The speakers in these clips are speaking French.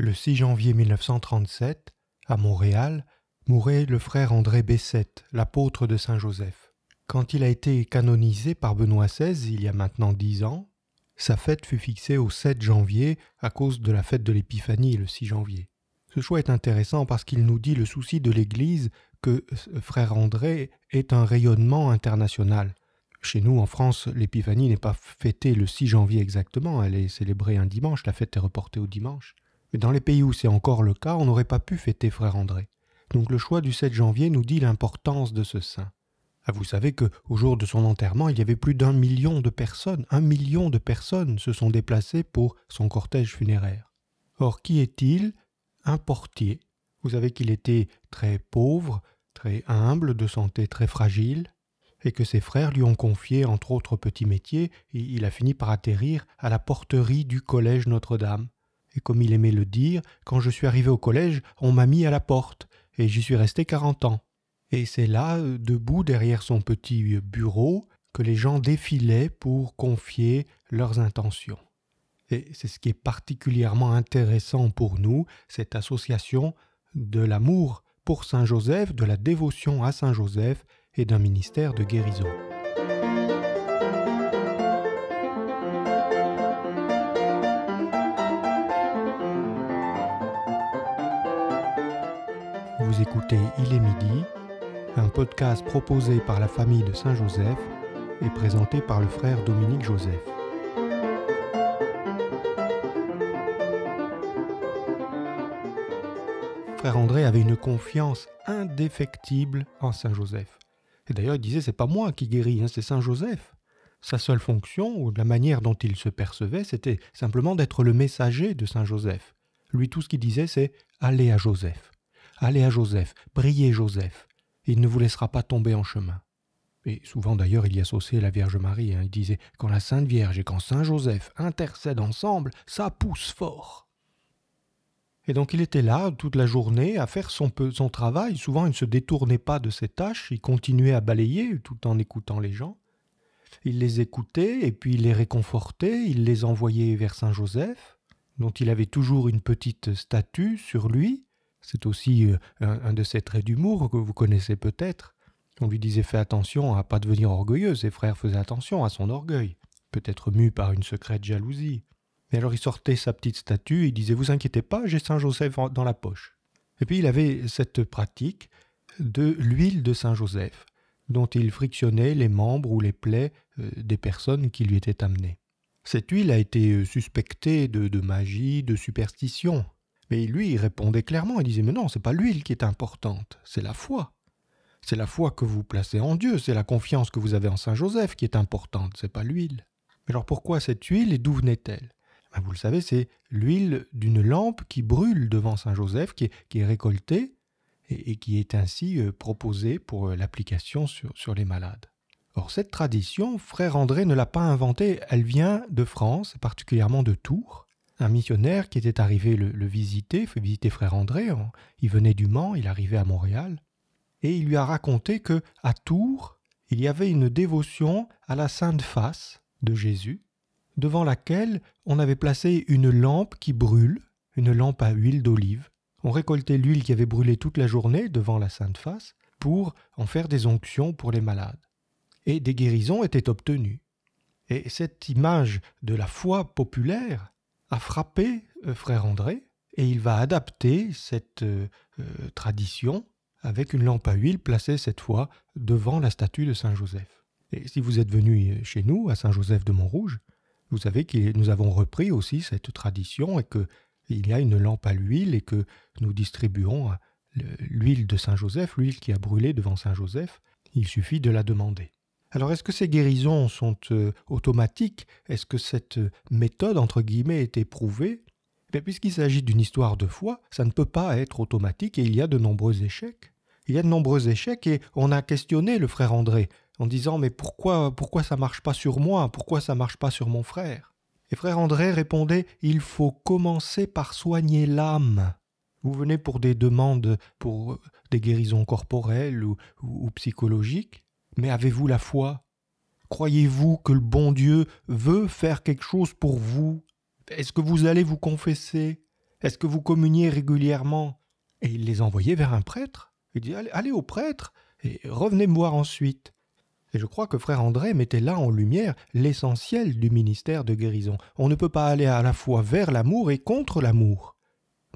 Le 6 janvier 1937, à Montréal, mourait le frère André Bessette, l'apôtre de Saint Joseph. Quand il a été canonisé par Benoît XVI il y a maintenant dix ans, sa fête fut fixée au 7 janvier à cause de la fête de l'Épiphanie le 6 janvier. Ce choix est intéressant parce qu'il nous dit le souci de l'Église que euh, frère André est un rayonnement international. Chez nous, en France, l'Épiphanie n'est pas fêtée le 6 janvier exactement, elle est célébrée un dimanche, la fête est reportée au dimanche. Mais dans les pays où c'est encore le cas, on n'aurait pas pu fêter Frère André. Donc le choix du 7 janvier nous dit l'importance de ce saint. Ah, vous savez que au jour de son enterrement, il y avait plus d'un million de personnes. Un million de personnes se sont déplacées pour son cortège funéraire. Or, qui est-il Un portier. Vous savez qu'il était très pauvre, très humble, de santé très fragile, et que ses frères lui ont confié, entre autres petits métiers, et il a fini par atterrir à la porterie du collège Notre-Dame. Et comme il aimait le dire, quand je suis arrivé au collège, on m'a mis à la porte, et j'y suis resté quarante ans. Et c'est là, euh, debout derrière son petit euh, bureau, que les gens défilaient pour confier leurs intentions. Et c'est ce qui est particulièrement intéressant pour nous, cette association de l'amour pour Saint Joseph, de la dévotion à Saint Joseph et d'un ministère de guérison. Il est midi, un podcast proposé par la famille de Saint-Joseph et présenté par le frère Dominique Joseph. Frère André avait une confiance indéfectible en Saint-Joseph. Et d'ailleurs, il disait c'est pas moi qui guéris, hein, c'est Saint-Joseph. Sa seule fonction, ou la manière dont il se percevait, c'était simplement d'être le messager de Saint Joseph. Lui, tout ce qu'il disait, c'est Allez à Joseph. Allez à Joseph, priez Joseph, il ne vous laissera pas tomber en chemin. Et souvent d'ailleurs il y associait la Vierge Marie, hein. il disait Quand la Sainte Vierge et quand Saint Joseph intercèdent ensemble, ça pousse fort. Et donc il était là toute la journée à faire son, son travail, souvent il ne se détournait pas de ses tâches, il continuait à balayer tout en écoutant les gens. Il les écoutait et puis il les réconfortait, il les envoyait vers Saint Joseph, dont il avait toujours une petite statue sur lui, c'est aussi euh, un, de ses traits d'humour que vous connaissez peut-être. On lui disait fais attention à pas devenir orgueilleux, ses frères faisaient attention à son orgueil, peut-être mu par une secrète jalousie. Mais alors il sortait sa petite statue, il disait Vous inquiétez pas, j'ai Saint Joseph dans la poche. Et puis il avait cette pratique de l'huile de Saint Joseph, dont il frictionnait les membres ou les plaies euh, des personnes qui lui étaient amenées. Cette huile a été euh, suspectée de magie, de superstition. Mais lui, il répondait clairement, il disait, mais non, n'est pas l'huile qui est importante, c'est la foi. C'est la foi que vous placez en Dieu, c'est la confiance que vous avez en Saint Joseph qui est importante, c'est pas l'huile. Mais alors pourquoi cette huile et d'où venait-elle eh ben, Vous le savez, c'est l'huile d'une lampe qui brûle devant Saint Joseph, qui est, récoltée et, qui est ainsi euh, proposée pour euh, l'application sur les malades. Or, cette tradition, frère André ne l'a pas inventée, elle vient de France, particulièrement de Tours, un missionnaire qui était arrivé le, visiter, fait visiter frère André. Il venait du Mans, il arrivait à Montréal, et il lui a raconté que à Tours, il y avait une dévotion à la Sainte Face de Jésus, devant laquelle on avait placé une lampe qui brûle, une lampe à huile d'olive. On récoltait l'huile qui avait brûlé toute la journée devant la Sainte Face pour en faire des onctions pour les malades. Et des guérisons étaient obtenues. Et cette image de la foi populaire a frappé euh, Frère André et il va adapter cette euh, euh, tradition avec une lampe à huile placée cette fois devant la statue de Saint Joseph. Et si vous êtes venu chez nous, à Saint Joseph de Montrouge, vous savez que nous avons repris aussi cette tradition et il y a une lampe à l'huile et que nous distribuons l'huile de Saint Joseph, l'huile qui a brûlé devant Saint Joseph. Il suffit de la demander. Alors est-ce que ces guérisons sont euh, automatiques Est-ce que cette euh, méthode, entre guillemets, est éprouvée eh Puisqu'il s'agit d'une histoire de foi, ça ne peut pas être automatique et il y a de nombreux échecs. Il y a de nombreux échecs et on a questionné le frère André en disant mais pourquoi pourquoi ça marche pas sur moi Pourquoi ça ne marche pas sur mon frère Et frère André répondait il faut commencer par soigner l'âme. Vous venez pour des demandes pour euh, des guérisons corporelles ou psychologiques mais avez-vous la foi Croyez-vous que le bon Dieu veut faire quelque chose pour vous Est-ce que vous allez vous confesser Est-ce que vous communiez régulièrement Et il les envoyait vers un prêtre. Il dit allez, au prêtre et revenez me voir ensuite. Et je crois que frère André mettait là en lumière l'essentiel du ministère de guérison. On ne peut pas aller à la fois vers l'amour et contre l'amour.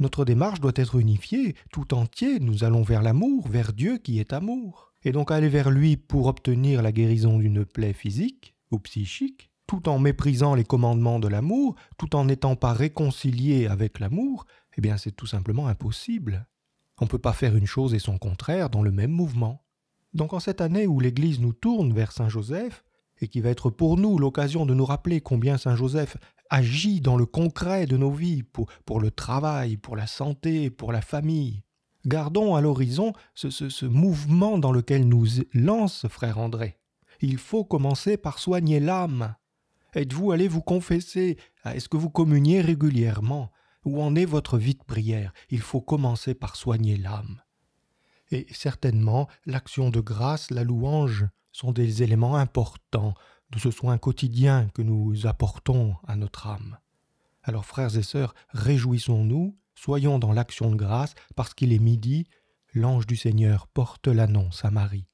Notre démarche doit être unifiée, tout entier, nous allons vers l'amour, vers Dieu qui est amour et donc aller vers lui pour obtenir la guérison d'une plaie physique ou psychique, tout en méprisant les commandements de l'amour, tout en n'étant pas réconcilié avec l'amour, eh bien c'est tout simplement impossible. On ne peut pas faire une chose et son contraire dans le même mouvement. Donc en cette année où l'Église nous tourne vers Saint Joseph, et qui va être pour nous l'occasion de nous rappeler combien Saint Joseph agit dans le concret de nos vies, pour, pour le travail, pour la santé, pour la famille, Gardons à l'horizon ce, mouvement dans lequel nous lance frère André. Il faut commencer par soigner l'âme. Êtes-vous allé vous confesser Est-ce que vous communiez régulièrement Où en est votre vie de prière Il faut commencer par soigner l'âme. Et certainement, l'action de grâce, la louange, sont des éléments importants de ce soin quotidien que nous apportons à notre âme. Alors frères et sœurs, réjouissons-nous, soyons dans l'action de grâce, parce qu'il est midi, l'ange du Seigneur porte l'annonce à Marie.